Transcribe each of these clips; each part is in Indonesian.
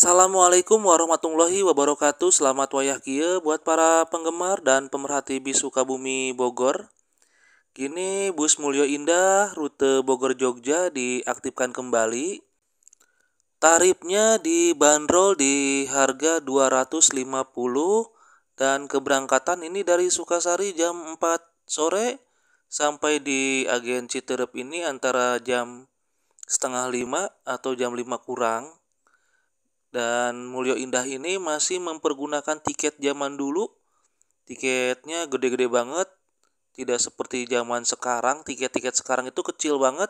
Assalamualaikum warahmatullahi wabarakatuh. Selamat wayah kia buat para penggemar dan pemerhati bisu kabumi Bogor. Kini bus Mulyo Indah rute Bogor Jogja diaktifkan kembali. Tarifnya dibanderol di harga 250 dan keberangkatan ini dari Sukasari jam 4 sore sampai di agen Citerep ini antara jam setengah lima atau jam lima kurang. Dan Mulyo Indah ini masih mempergunakan tiket zaman dulu. Tiketnya gede-gede banget. Tidak seperti zaman sekarang, tiket-tiket sekarang itu kecil banget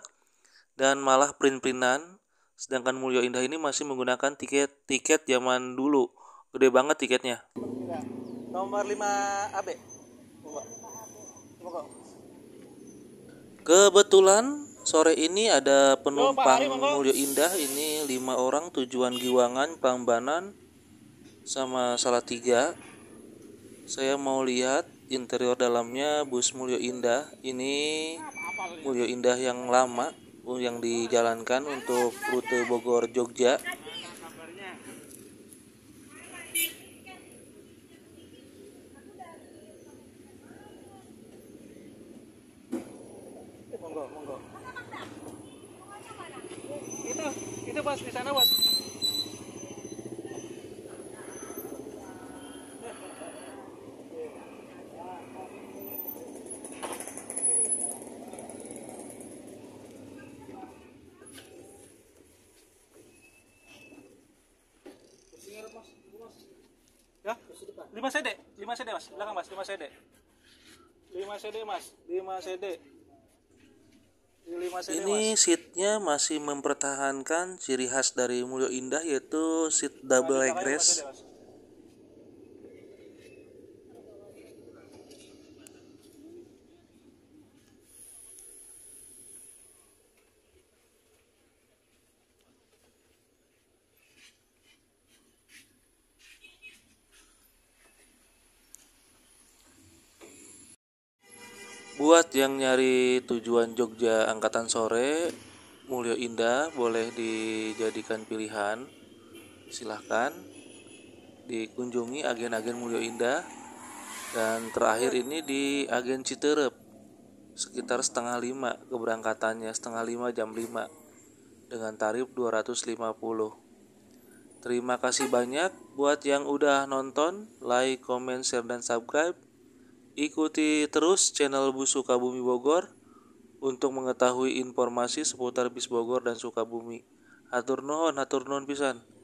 dan malah print-printan. Sedangkan Mulyo Indah ini masih menggunakan tiket-tiket zaman dulu. Gede banget tiketnya. Nomor 5 AB. Kebetulan Sore ini ada penumpang Mulyo Indah ini lima orang tujuan Giwangan, Pambanan, sama salah tiga. Saya mau lihat interior dalamnya bus Mulyo Indah. Ini Mulyo Indah yang lama yang dijalankan untuk rute Bogor Jogja. Eh, monggo monggo was di sana was. Ya? lima CD, lima CD mas, belakang mas, lima CD lima CD mas, 5 CD ini seatnya masih mempertahankan ciri khas dari Mulyo Indah yaitu seat double leg rest Buat yang nyari tujuan Jogja angkatan sore, Mulyo Indah boleh dijadikan pilihan. Silahkan dikunjungi agen-agen Mulyo Indah. Dan terakhir ini di agen Citerep, sekitar setengah lima keberangkatannya, setengah lima jam lima dengan tarif 250. Terima kasih banyak buat yang udah nonton, like, comment, share, dan subscribe. Ikuti terus channel Bus Sukabumi Bogor untuk mengetahui informasi seputar bis Bogor dan Sukabumi. Atur nuhun, atur nuhun pisan.